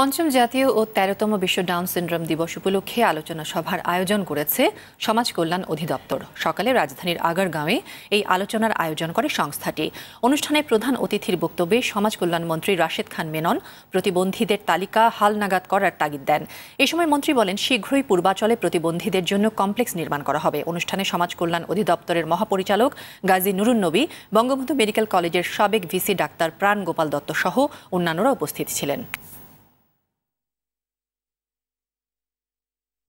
পঞ্চম জাতীয় ও তেরোতম বিশ্ব ডাউন সিন্ড্রোম দিবস উপলক্ষে আলোচনা সভার আয়োজন করেছে সমাজ কল্যাণ অধিদপ্তর সকালে রাজধানীর আগারগাঁওয়ে এই আলোচনার আয়োজন করে সংস্থাটি অনুষ্ঠানে প্রধান অতিথির বক্তব্যে সমাজ কল্যাণ মন্ত্রী রাশেদ খান মেনন প্রতিবন্ধীদের তালিকা হালনাগাদ করার তাগিদ দেন এ সময় মন্ত্রী বলেন শীঘ্রই পূর্বাচলে প্রতিবন্ধীদের জন্য কমপ্লেক্স নির্মাণ করা হবে অনুষ্ঠানে সমাজ কল্যাণ অধিদপ্তরের মহাপরিচালক গাজী নুরুন নবী বঙ্গবন্ধু মেডিকেল কলেজের সাবেক ভিসি ডাক্তার প্রাণ গোপাল দত্ত সহ অন্যান্যরা উপস্থিত ছিলেন